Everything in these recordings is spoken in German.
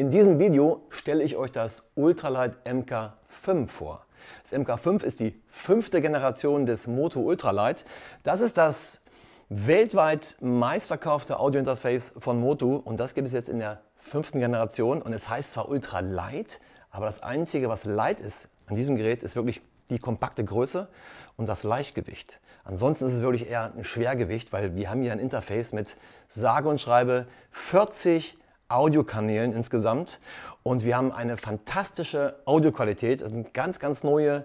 In diesem Video stelle ich euch das Ultralight MK5 vor. Das MK5 ist die fünfte Generation des Moto Ultralight. Das ist das weltweit meistverkaufte Audiointerface von Moto und das gibt es jetzt in der fünften Generation und es heißt zwar Ultralight, aber das einzige, was light ist an diesem Gerät, ist wirklich die kompakte Größe und das Leichtgewicht. Ansonsten ist es wirklich eher ein Schwergewicht, weil wir haben hier ein Interface mit sage und schreibe 40 Audiokanälen insgesamt. Und wir haben eine fantastische Audioqualität. Es sind ganz, ganz neue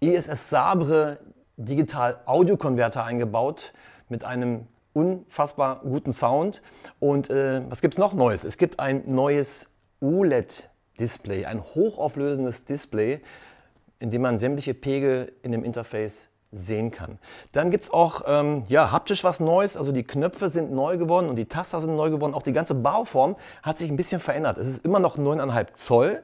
ESS Sabre Digital Audio Konverter eingebaut mit einem unfassbar guten Sound. Und äh, was gibt es noch Neues? Es gibt ein neues OLED-Display, ein hochauflösendes Display, in dem man sämtliche Pegel in dem Interface sehen kann. Dann gibt es auch ähm, ja, haptisch was Neues, also die Knöpfe sind neu geworden und die Taster sind neu geworden. Auch die ganze Bauform hat sich ein bisschen verändert. Es ist immer noch 9,5 Zoll,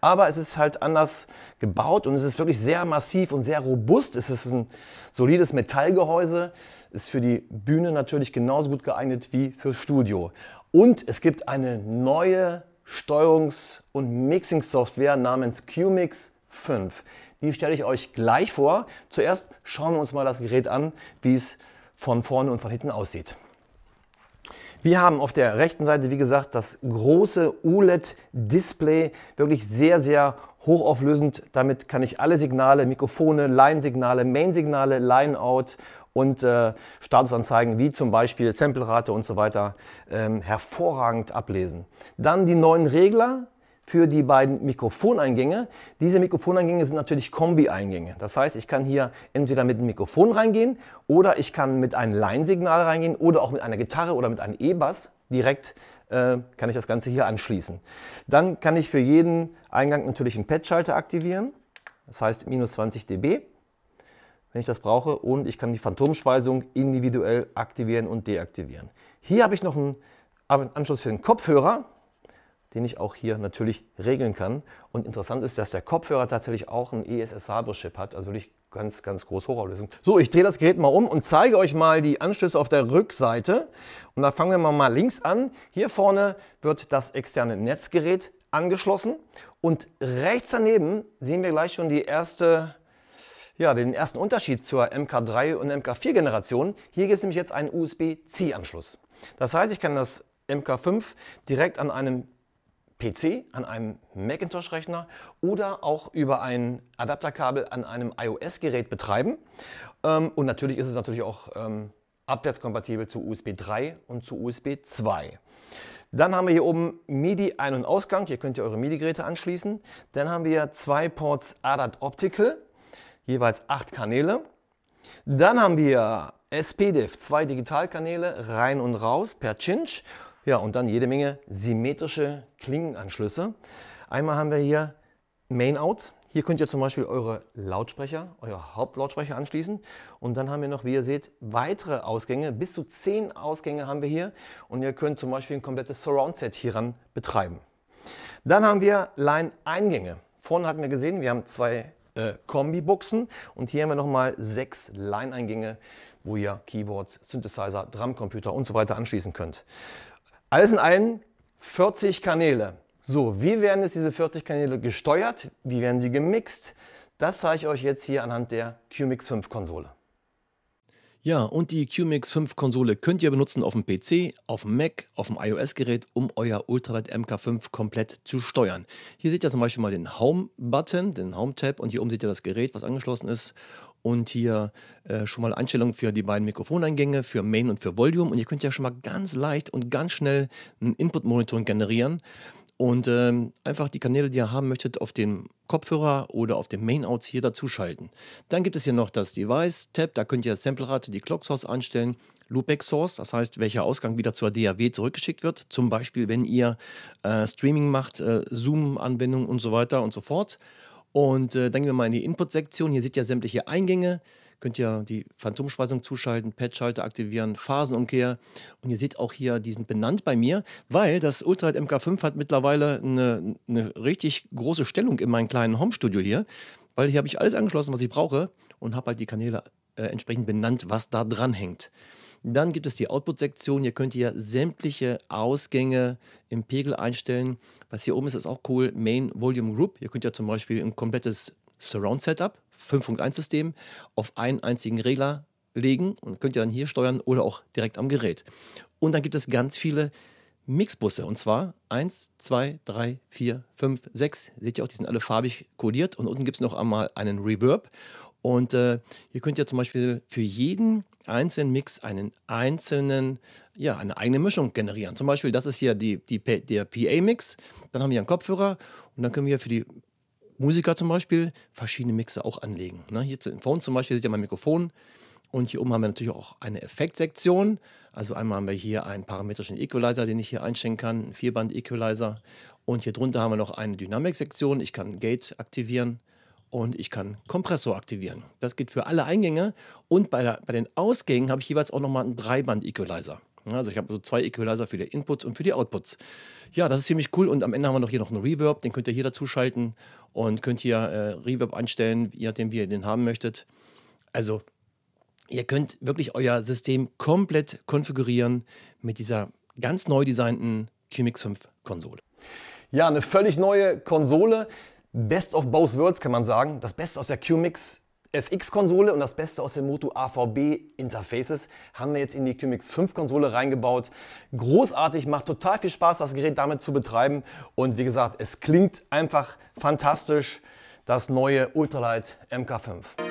aber es ist halt anders gebaut und es ist wirklich sehr massiv und sehr robust. Es ist ein solides Metallgehäuse, ist für die Bühne natürlich genauso gut geeignet wie fürs Studio. Und es gibt eine neue Steuerungs- und Mixing-Software namens QMix 5. Die stelle ich euch gleich vor. Zuerst schauen wir uns mal das Gerät an, wie es von vorne und von hinten aussieht. Wir haben auf der rechten Seite, wie gesagt, das große OLED-Display, wirklich sehr, sehr hochauflösend. Damit kann ich alle Signale, Mikrofone, Line-Signale, Main-Signale, Line-Out und äh, Statusanzeigen wie zum Beispiel Samplerate und so weiter ähm, hervorragend ablesen. Dann die neuen Regler, für die beiden Mikrofoneingänge. Diese Mikrofoneingänge sind natürlich Kombi-Eingänge. Das heißt, ich kann hier entweder mit einem Mikrofon reingehen oder ich kann mit einem Line-Signal reingehen oder auch mit einer Gitarre oder mit einem E-Bass direkt äh, kann ich das Ganze hier anschließen. Dann kann ich für jeden Eingang natürlich einen Pad-Schalter aktivieren. Das heißt minus 20 dB wenn ich das brauche. Und ich kann die Phantomspeisung individuell aktivieren und deaktivieren. Hier habe ich noch einen Anschluss für den Kopfhörer den ich auch hier natürlich regeln kann. Und interessant ist, dass der Kopfhörer tatsächlich auch einen ESS-Sabre-Chip hat, also wirklich ganz, ganz groß Hochauflösung. So, ich drehe das Gerät mal um und zeige euch mal die Anschlüsse auf der Rückseite. Und da fangen wir mal, links an. Hier vorne wird das externe Netzgerät angeschlossen und rechts daneben sehen wir gleich schon die erste ja, den ersten Unterschied zur MK3 und MK4 Generation. Hier gibt es nämlich jetzt einen USB-C-Anschluss. Das heißt, ich kann das MK5 direkt an einem PC, an einem Macintosh-Rechner oder auch über ein Adapterkabel an einem iOS-Gerät betreiben. Ähm, und natürlich ist es natürlich auch ähm, abwärtskompatibel zu USB 3 und zu USB 2. Dann haben wir hier oben MIDI Ein- und Ausgang. Hier könnt ihr eure MIDI-Geräte anschließen. Dann haben wir zwei Ports ADAT Optical, jeweils acht Kanäle. Dann haben wir SPDIF, zwei Digitalkanäle rein und raus per Cinch ja, und dann jede Menge symmetrische Klinkenanschlüsse. Einmal haben wir hier Main-Out. Hier könnt ihr zum Beispiel eure Lautsprecher, euer Hauptlautsprecher anschließen. Und dann haben wir noch, wie ihr seht, weitere Ausgänge. Bis zu zehn Ausgänge haben wir hier. Und ihr könnt zum Beispiel ein komplettes Surround-Set hieran betreiben. Dann haben wir Line-Eingänge. Vorne hatten wir gesehen, wir haben zwei äh, Kombi-Buchsen und hier haben wir nochmal sechs Line-Eingänge, wo ihr Keyboards, Synthesizer, Drumcomputer und so weiter anschließen könnt. Alles in allem 40 Kanäle. So, wie werden jetzt diese 40 Kanäle gesteuert? Wie werden sie gemixt? Das zeige ich euch jetzt hier anhand der QMix 5 Konsole. Ja, und die QMix 5 Konsole könnt ihr benutzen auf dem PC, auf dem Mac, auf dem iOS-Gerät, um euer Ultralight MK5 komplett zu steuern. Hier seht ihr zum Beispiel mal den Home-Button, den Home-Tab und hier oben seht ihr das Gerät, was angeschlossen ist und hier äh, schon mal Einstellungen für die beiden Mikrofoneingänge, für Main und für Volume. Und ihr könnt ja schon mal ganz leicht und ganz schnell ein Input-Monitoring generieren und ähm, einfach die Kanäle, die ihr haben möchtet, auf dem Kopfhörer oder auf dem Main-Outs hier dazuschalten. Dann gibt es hier noch das Device-Tab, da könnt ihr Samplerate, die Clock-Source einstellen, Loopback-Source, das heißt, welcher Ausgang wieder zur DAW zurückgeschickt wird, zum Beispiel, wenn ihr äh, Streaming macht, äh, Zoom-Anwendungen und so weiter und so fort. Und äh, dann gehen wir mal in die Input-Sektion. Hier seht ihr sämtliche Eingänge. Könnt ihr die Phantomspeisung zuschalten, Patch-Schalter aktivieren, Phasenumkehr. Und ihr seht auch hier, die sind benannt bei mir, weil das Ultralight MK5 hat mittlerweile eine, eine richtig große Stellung in meinem kleinen Home-Studio hier. Weil hier habe ich alles angeschlossen, was ich brauche und habe halt die Kanäle äh, entsprechend benannt, was da dran hängt. Dann gibt es die Output-Sektion. Hier könnt ihr sämtliche Ausgänge im Pegel einstellen. Was hier oben ist, ist auch cool. Main Volume Group. Hier könnt ihr zum Beispiel ein komplettes Surround-Setup, 5.1-System, auf einen einzigen Regler legen und könnt ihr dann hier steuern oder auch direkt am Gerät. Und dann gibt es ganz viele Mixbusse und zwar 1, 2, 3, 4, 5, 6. Seht ihr auch, die sind alle farbig kodiert und unten gibt es noch einmal einen Reverb und äh, ihr könnt ja zum Beispiel für jeden einzelnen Mix einen einzelnen, ja, eine eigene Mischung generieren. Zum Beispiel, das ist hier die, die, der PA-Mix. Dann haben wir einen Kopfhörer und dann können wir für die Musiker zum Beispiel verschiedene Mixe auch anlegen. Na, ne? hier im Phone zum Beispiel seht ihr mein Mikrofon. Und hier oben haben wir natürlich auch eine Effektsektion. Also einmal haben wir hier einen parametrischen Equalizer, den ich hier einstellen kann, einen Vierband-Equalizer. Und hier drunter haben wir noch eine Dynamic-Sektion. Ich kann Gate aktivieren und ich kann Kompressor aktivieren. Das geht für alle Eingänge und bei, der, bei den Ausgängen habe ich jeweils auch nochmal einen Dreiband-Equalizer. Also ich habe so zwei Equalizer für die Inputs und für die Outputs. Ja, das ist ziemlich cool und am Ende haben wir noch hier noch einen Reverb, den könnt ihr hier dazu schalten und könnt hier äh, Reverb einstellen, je nachdem wie ihr den haben möchtet. Also ihr könnt wirklich euer System komplett konfigurieren mit dieser ganz neu designten QMix 5 Konsole. Ja, eine völlig neue Konsole. Best of both worlds kann man sagen. Das Beste aus der QMix FX-Konsole und das Beste aus dem Moto AVB-Interfaces haben wir jetzt in die QMix 5-Konsole reingebaut. Großartig, macht total viel Spaß, das Gerät damit zu betreiben. Und wie gesagt, es klingt einfach fantastisch, das neue Ultralight MK5.